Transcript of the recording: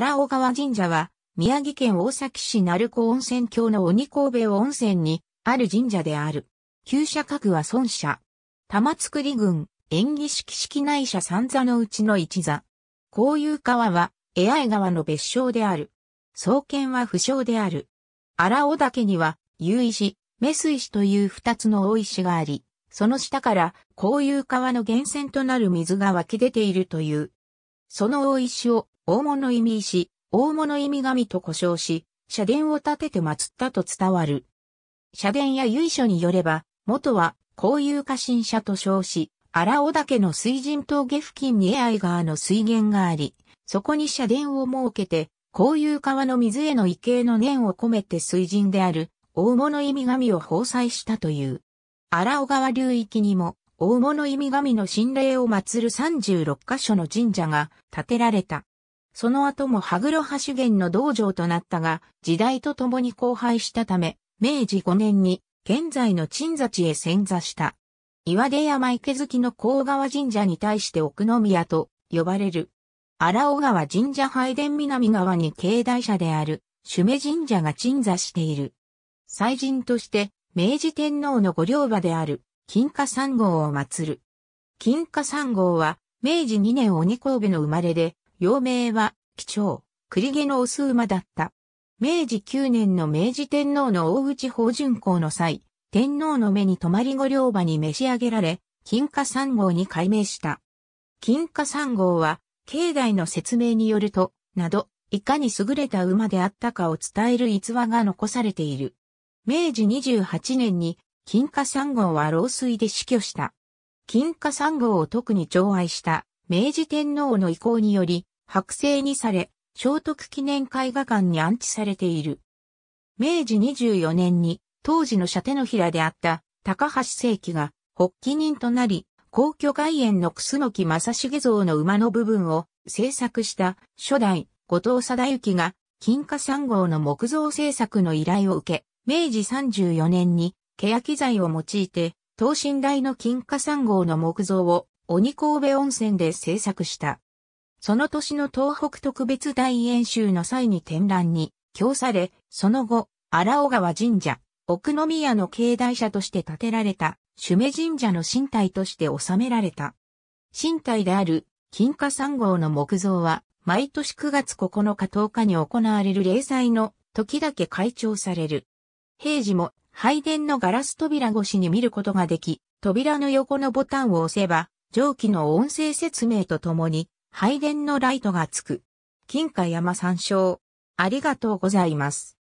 荒尾川神社は、宮城県大崎市鳴子温泉郷の鬼神戸温泉にある神社である。旧社格は孫社。玉造郡、縁起式式内社三座のうちの一座。こういう川は、江愛川の別称である。創建は不詳である。荒尾岳には、有石、メス石という二つの大石があり、その下から、こういう川の源泉となる水が湧き出ているという。その大石を大物意味石、大物意味神と呼称し、社殿を建てて祀ったと伝わる。社殿や由緒によれば、元は、こういう家臣者と称し、荒尾岳の水神峠付近に江合川の水源があり、そこに社殿を設けて、こういう川の水への畏敬の念を込めて水神である、大物意味神を奉祭したという。荒尾川流域にも、大物意味神の神霊を祀る36カ所の神社が建てられた。その後も羽黒派主元の道場となったが、時代とともに荒廃したため、明治5年に現在の鎮座地へ遷座した。岩出山池月の甲川神社に対して奥宮と呼ばれる。荒尾川神社拝殿南側に境内社である、主目神社が鎮座している。祭神として、明治天皇の御陵馬である、金華三号を祀る。金華三号は、明治2年鬼神戸の生まれで、幼名は、貴重、栗毛のオス馬だった。明治9年の明治天皇の大内法巡行の際、天皇の目に泊まり御両馬に召し上げられ、金貨3号に改名した。金貨3号は、境内の説明によると、など、いかに優れた馬であったかを伝える逸話が残されている。明治28年に、金貨3号は老衰で死去した。金貨3号を特に寵愛した、明治天皇の意向により、剥製にされ、聖徳記念絵画館に安置されている。明治24年に当時の射手の平であった高橋正樹が発起人となり、皇居外苑の楠木正重像の馬の部分を制作した初代後藤貞之が金華三号の木造制作の依頼を受け、明治34年に欅材を用いて、等身大の金華三号の木造を鬼神戸温泉で制作した。その年の東北特別大演習の際に展覧に供され、その後、荒尾川神社、奥宮の境内社として建てられた、主目神社の神体として収められた。神体である、金華三号の木像は、毎年9月9日10日に行われる例祭の時だけ開帳される。平時も拝殿のガラス扉越しに見ることができ、扉の横のボタンを押せば、蒸気の音声説明とともに拝殿のライトがつく。金華山参照。ありがとうございます。